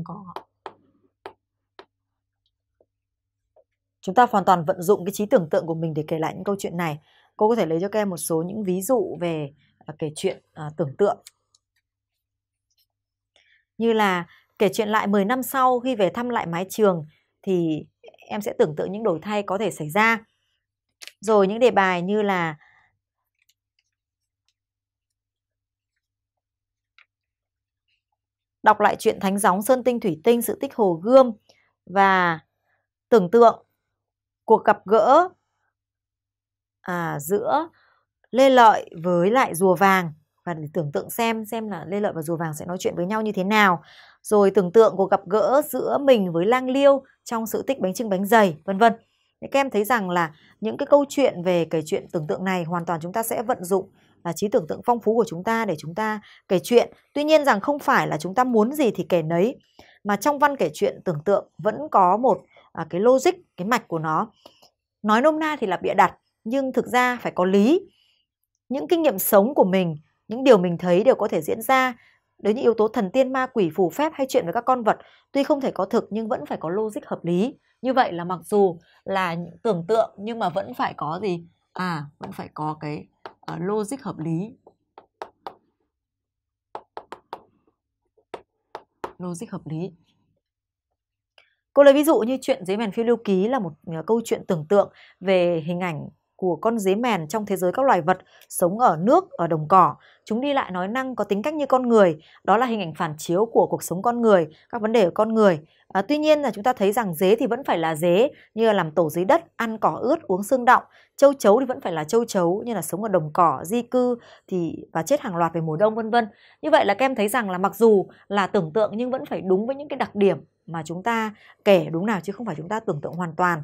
không có chúng ta hoàn toàn vận dụng cái trí tưởng tượng của mình để kể lại những câu chuyện này cô có thể lấy cho các em một số những ví dụ về à, kể chuyện uh, tưởng tượng như là kể chuyện lại 10 năm sau khi về thăm lại mái trường thì em sẽ tưởng tượng những đổi thay có thể xảy ra rồi những đề bài như là đọc lại chuyện Thánh Gióng Sơn Tinh Thủy Tinh Sự Tích Hồ Gươm và tưởng tượng cuộc gặp gỡ à, giữa Lê Lợi với lại Rùa Vàng và để tưởng tượng xem xem là Lê Lợi và Rùa Vàng sẽ nói chuyện với nhau như thế nào rồi tưởng tượng cuộc gặp gỡ giữa mình với Lang Liêu trong sự tích bánh trưng bánh dày vân vân các em thấy rằng là những cái câu chuyện về kể chuyện tưởng tượng này hoàn toàn chúng ta sẽ vận dụng là trí tưởng tượng phong phú của chúng ta để chúng ta kể chuyện tuy nhiên rằng không phải là chúng ta muốn gì thì kể nấy mà trong văn kể chuyện tưởng tượng vẫn có một à, cái logic cái mạch của nó nói nôm na thì là bịa đặt nhưng thực ra phải có lý những kinh nghiệm sống của mình những điều mình thấy đều có thể diễn ra đến những yếu tố thần tiên ma quỷ phù phép hay chuyện với các con vật tuy không thể có thực nhưng vẫn phải có logic hợp lý như vậy là mặc dù là tưởng tượng nhưng mà vẫn phải có gì à vẫn phải có cái uh, logic hợp lý logic hợp lý Cô lấy ví dụ như chuyện giấy mèn phiêu lưu ký là một ờ, câu chuyện tưởng tượng về hình ảnh của con dế mèn trong thế giới các loài vật sống ở nước, ở đồng cỏ. Chúng đi lại nói năng có tính cách như con người, đó là hình ảnh phản chiếu của cuộc sống con người, các vấn đề của con người. À, tuy nhiên là chúng ta thấy rằng dế thì vẫn phải là dế như là làm tổ dưới đất, ăn cỏ ướt, uống xương động. Châu chấu thì vẫn phải là châu chấu như là sống ở đồng cỏ, di cư thì và chết hàng loạt về mùa đông vân vân. Như vậy là các em thấy rằng là mặc dù là tưởng tượng nhưng vẫn phải đúng với những cái đặc điểm mà chúng ta kể đúng nào chứ không phải chúng ta tưởng tượng hoàn toàn.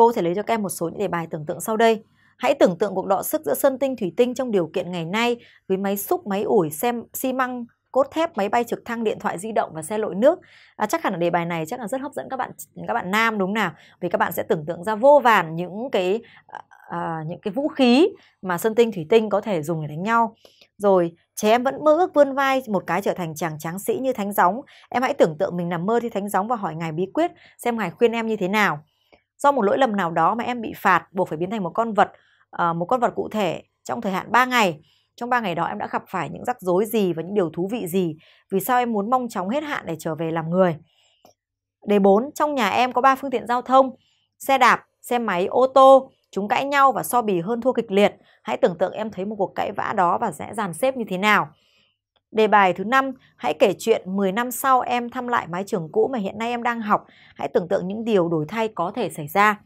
Cô có thể lấy cho các em một số những đề bài tưởng tượng sau đây. Hãy tưởng tượng cuộc đọ sức giữa sơn tinh thủy tinh trong điều kiện ngày nay với máy xúc, máy ủi, xem xi măng, cốt thép, máy bay trực thăng, điện thoại di động và xe lội nước. À, chắc hẳn là đề bài này chắc là rất hấp dẫn các bạn các bạn nam đúng nào? Vì các bạn sẽ tưởng tượng ra vô vàn những cái à, những cái vũ khí mà sơn tinh thủy tinh có thể dùng để đánh nhau. Rồi Trẻ em vẫn mơ ước vươn vai một cái trở thành chàng tráng sĩ như Thánh Gióng. Em hãy tưởng tượng mình nằm mơ thì Thánh Gióng và hỏi Ngài bí quyết xem Ngài khuyên em như thế nào do một lỗi lầm nào đó mà em bị phạt buộc phải biến thành một con vật ờ, một con vật cụ thể trong thời hạn 3 ngày trong 3 ngày đó em đã gặp phải những rắc rối gì và những điều thú vị gì vì sao em muốn mong chóng hết hạn để trở về làm người đề 4 trong nhà em có 3 phương tiện giao thông xe đạp xe máy ô tô chúng cãi nhau và so bì hơn thua kịch liệt hãy tưởng tượng em thấy một cuộc cãi vã đó và sẽ dàn xếp như thế nào Đề bài thứ 5, hãy kể chuyện 10 năm sau em thăm lại mái trường cũ mà hiện nay em đang học. Hãy tưởng tượng những điều đổi thay có thể xảy ra.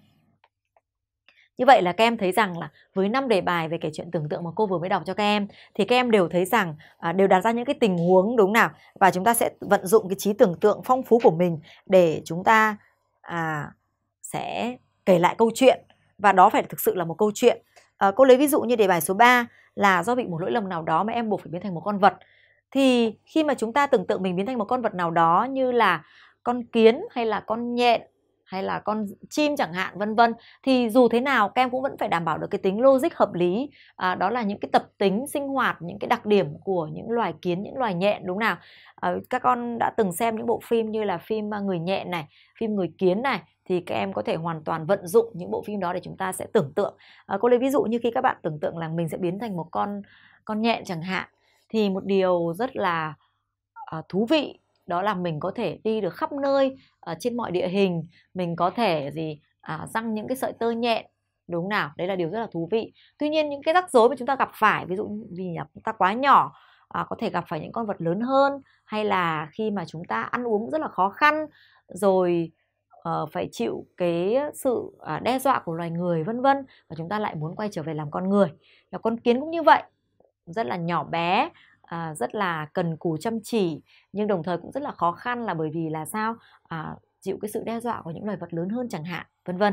Như vậy là các em thấy rằng là với năm đề bài về kể chuyện tưởng tượng mà cô vừa mới đọc cho các em thì các em đều thấy rằng à, đều đặt ra những cái tình huống đúng nào và chúng ta sẽ vận dụng cái trí tưởng tượng phong phú của mình để chúng ta à, sẽ kể lại câu chuyện và đó phải thực sự là một câu chuyện. À, cô lấy ví dụ như đề bài số 3 là do bị một lỗi lầm nào đó mà em buộc phải biến thành một con vật thì khi mà chúng ta tưởng tượng mình biến thành một con vật nào đó như là con kiến hay là con nhện hay là con chim chẳng hạn vân vân thì dù thế nào các em cũng vẫn phải đảm bảo được cái tính logic hợp lý à, đó là những cái tập tính sinh hoạt những cái đặc điểm của những loài kiến những loài nhện đúng nào à, các con đã từng xem những bộ phim như là phim à, người nhện này phim người kiến này thì các em có thể hoàn toàn vận dụng những bộ phim đó để chúng ta sẽ tưởng tượng à, cô lấy ví dụ như khi các bạn tưởng tượng là mình sẽ biến thành một con con nhện chẳng hạn thì một điều rất là uh, thú vị đó là mình có thể đi được khắp nơi uh, trên mọi địa hình mình có thể gì uh, răng những cái sợi tơ nhện đúng nào đấy là điều rất là thú vị tuy nhiên những cái rắc rối mà chúng ta gặp phải ví dụ vì là chúng ta quá nhỏ à, có thể gặp phải những con vật lớn hơn hay là khi mà chúng ta ăn uống rất là khó khăn rồi uh, phải chịu cái sự uh, đe dọa của loài người vân vân và chúng ta lại muốn quay trở về làm con người và con kiến cũng như vậy rất là nhỏ bé à, rất là cần cù chăm chỉ nhưng đồng thời cũng rất là khó khăn là bởi vì là sao à, chịu cái sự đe dọa của những loài vật lớn hơn chẳng hạn vân vân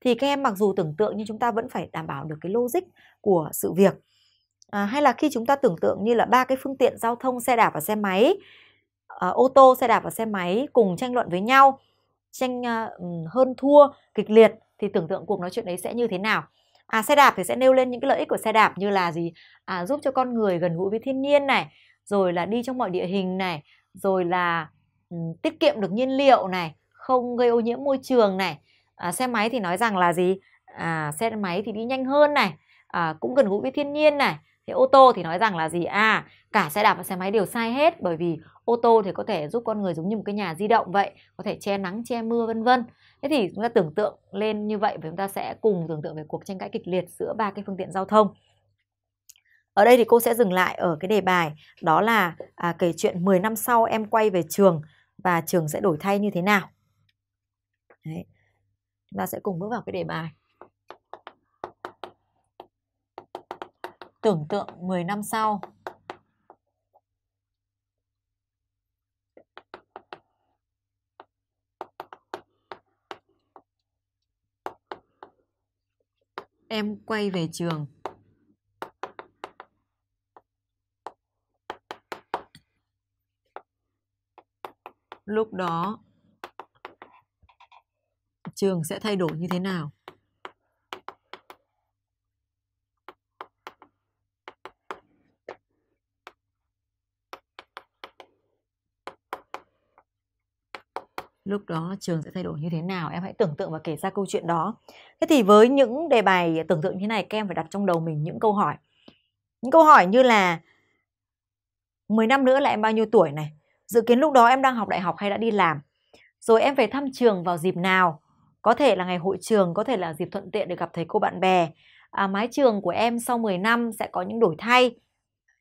thì các em mặc dù tưởng tượng nhưng chúng ta vẫn phải đảm bảo được cái logic của sự việc à, hay là khi chúng ta tưởng tượng như là ba cái phương tiện giao thông xe đạp và xe máy à, ô tô xe đạp và xe máy cùng tranh luận với nhau tranh à, ừ, hơn thua kịch liệt thì tưởng tượng cuộc nói chuyện đấy sẽ như thế nào à, xe đạp thì sẽ nêu lên những cái lợi ích của xe đạp như là gì à, giúp cho con người gần gũi với thiên nhiên này rồi là đi trong mọi địa hình này rồi là um, tiết kiệm được nhiên liệu này không gây ô nhiễm môi trường này à, xe máy thì nói rằng là gì à, xe máy thì đi nhanh hơn này à, cũng gần gũi với thiên nhiên này thì ô tô thì nói rằng là gì à cả xe đạp và xe máy đều sai hết bởi vì ô tô thì có thể giúp con người giống như một cái nhà di động vậy có thể che nắng che mưa vân vân thế thì chúng ta tưởng tượng lên như vậy và chúng ta sẽ cùng tưởng tượng về cuộc tranh cãi kịch liệt giữa ba cái phương tiện giao thông ở đây thì cô sẽ dừng lại ở cái đề bài đó là à, kể chuyện 10 năm sau em quay về trường và trường sẽ đổi thay như thế nào Đấy. chúng ta sẽ cùng bước vào cái đề bài tưởng tượng 10 năm sau em quay về trường. Lúc đó trường sẽ thay đổi như thế nào? lúc đó trường sẽ thay đổi như thế nào em hãy tưởng tượng và kể ra câu chuyện đó thế thì với những đề bài tưởng tượng như thế này các em phải đặt trong đầu mình những câu hỏi những câu hỏi như là 10 năm nữa là em bao nhiêu tuổi này dự kiến lúc đó em đang học đại học hay đã đi làm rồi em về thăm trường vào dịp nào có thể là ngày hội trường có thể là dịp thuận tiện để gặp thầy cô bạn bè à, mái trường của em sau 10 năm sẽ có những đổi thay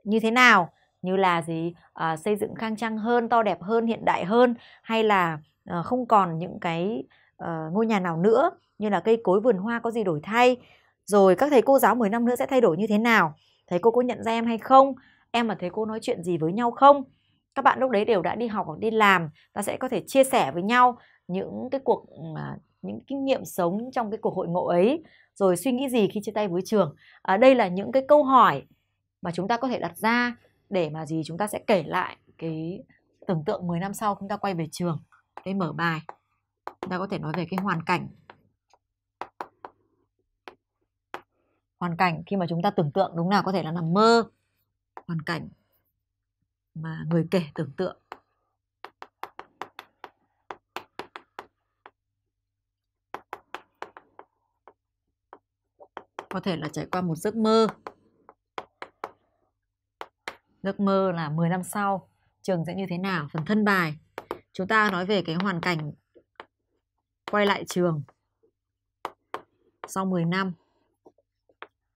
như thế nào như là gì à, xây dựng khang trang hơn to đẹp hơn hiện đại hơn hay là Ờ, không còn những cái uh, ngôi nhà nào nữa như là cây cối vườn hoa có gì đổi thay rồi các thầy cô giáo 10 năm nữa sẽ thay đổi như thế nào thầy cô có nhận ra em hay không em và thầy cô nói chuyện gì với nhau không các bạn lúc đấy đều đã đi học hoặc đi làm ta sẽ có thể chia sẻ với nhau những cái cuộc à, những kinh nghiệm sống trong cái cuộc hội ngộ ấy rồi suy nghĩ gì khi chia tay với trường à, đây là những cái câu hỏi mà chúng ta có thể đặt ra để mà gì chúng ta sẽ kể lại cái tưởng tượng 10 năm sau chúng ta quay về trường để mở bài chúng ta có thể nói về cái hoàn cảnh hoàn cảnh khi mà chúng ta tưởng tượng đúng nào có thể là nằm mơ hoàn cảnh mà người kể tưởng tượng có thể là trải qua một giấc mơ giấc mơ là 10 năm sau trường sẽ như thế nào phần thân bài chúng ta nói về cái hoàn cảnh quay lại trường sau 10 năm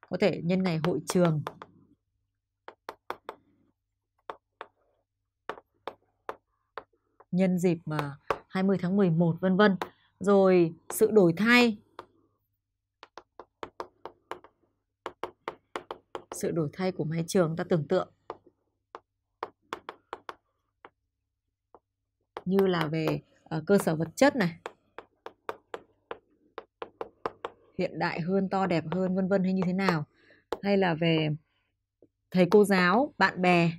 có thể nhân ngày hội trường nhân dịp mà 20 tháng 11 vân vân rồi sự đổi thay sự đổi thay của mái trường ta tưởng tượng như là về uh, cơ sở vật chất này hiện đại hơn to đẹp hơn vân vân hay như thế nào hay là về thầy cô giáo bạn bè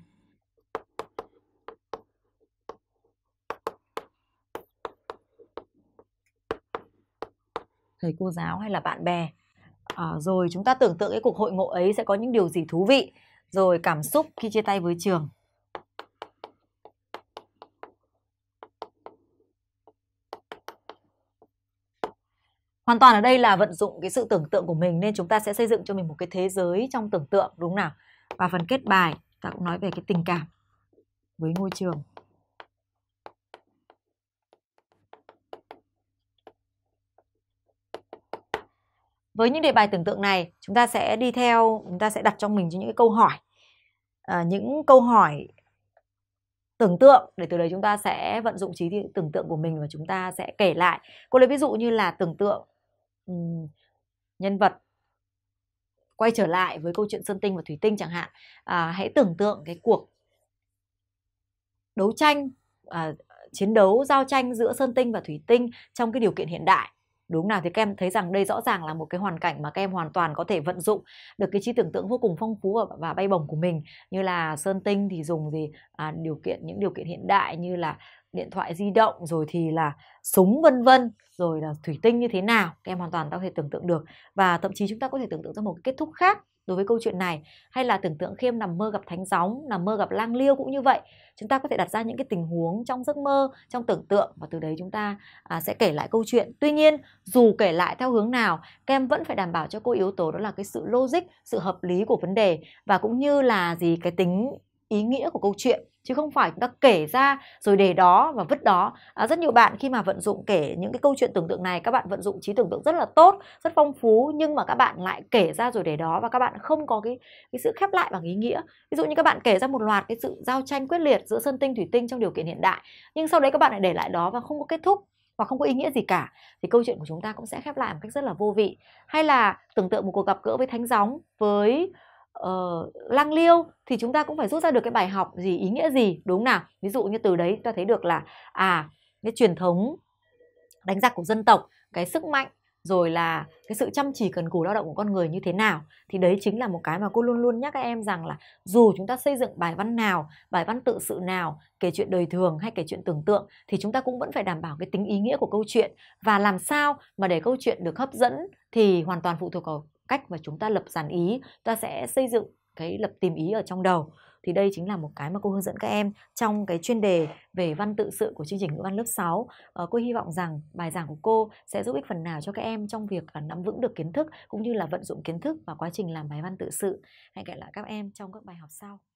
thầy cô giáo hay là bạn bè à, rồi chúng ta tưởng tượng cái cuộc hội ngộ ấy sẽ có những điều gì thú vị rồi cảm xúc khi chia tay với trường hoàn toàn ở đây là vận dụng cái sự tưởng tượng của mình nên chúng ta sẽ xây dựng cho mình một cái thế giới trong tưởng tượng đúng nào và phần kết bài ta cũng nói về cái tình cảm với ngôi trường với những đề bài tưởng tượng này chúng ta sẽ đi theo chúng ta sẽ đặt trong mình những cái câu hỏi à, những câu hỏi tưởng tượng để từ đấy chúng ta sẽ vận dụng trí tưởng tượng của mình và chúng ta sẽ kể lại cô lấy ví dụ như là tưởng tượng nhân vật quay trở lại với câu chuyện sơn tinh và thủy tinh chẳng hạn à, hãy tưởng tượng cái cuộc đấu tranh à, chiến đấu giao tranh giữa sơn tinh và thủy tinh trong cái điều kiện hiện đại đúng nào thì các em thấy rằng đây rõ ràng là một cái hoàn cảnh mà các em hoàn toàn có thể vận dụng được cái trí tưởng tượng vô cùng phong phú và, và bay bổng của mình như là sơn tinh thì dùng gì à, điều kiện những điều kiện hiện đại như là điện thoại di động rồi thì là súng vân vân rồi là thủy tinh như thế nào các em hoàn toàn có thể tưởng tượng được và thậm chí chúng ta có thể tưởng tượng ra một cái kết thúc khác đối với câu chuyện này hay là tưởng tượng khi em nằm mơ gặp thánh gióng nằm mơ gặp lang liêu cũng như vậy chúng ta có thể đặt ra những cái tình huống trong giấc mơ trong tưởng tượng và từ đấy chúng ta à, sẽ kể lại câu chuyện tuy nhiên dù kể lại theo hướng nào các em vẫn phải đảm bảo cho cô yếu tố đó là cái sự logic sự hợp lý của vấn đề và cũng như là gì cái tính ý nghĩa của câu chuyện chứ không phải chúng ta kể ra rồi để đó và vứt đó à, rất nhiều bạn khi mà vận dụng kể những cái câu chuyện tưởng tượng này các bạn vận dụng trí tưởng tượng rất là tốt rất phong phú nhưng mà các bạn lại kể ra rồi để đó và các bạn không có cái cái sự khép lại bằng ý nghĩa ví dụ như các bạn kể ra một loạt cái sự giao tranh quyết liệt giữa sơn tinh thủy tinh trong điều kiện hiện đại nhưng sau đấy các bạn lại để lại đó và không có kết thúc và không có ý nghĩa gì cả thì câu chuyện của chúng ta cũng sẽ khép lại một cách rất là vô vị hay là tưởng tượng một cuộc gặp gỡ với thánh gióng với uh, ờ, lang liêu thì chúng ta cũng phải rút ra được cái bài học gì ý nghĩa gì đúng nào ví dụ như từ đấy ta thấy được là à cái truyền thống đánh giặc của dân tộc cái sức mạnh rồi là cái sự chăm chỉ cần cù lao động của con người như thế nào thì đấy chính là một cái mà cô luôn luôn nhắc các em rằng là dù chúng ta xây dựng bài văn nào bài văn tự sự nào kể chuyện đời thường hay kể chuyện tưởng tượng thì chúng ta cũng vẫn phải đảm bảo cái tính ý nghĩa của câu chuyện và làm sao mà để câu chuyện được hấp dẫn thì hoàn toàn phụ thuộc vào cách mà chúng ta lập dàn ý ta sẽ xây dựng cái lập tìm ý ở trong đầu thì đây chính là một cái mà cô hướng dẫn các em trong cái chuyên đề về văn tự sự của chương trình ngữ văn lớp 6. À, ờ, cô hy vọng rằng bài giảng của cô sẽ giúp ích phần nào cho các em trong việc à, nắm vững được kiến thức cũng như là vận dụng kiến thức và quá trình làm bài văn tự sự. Hẹn gặp lại các em trong các bài học sau.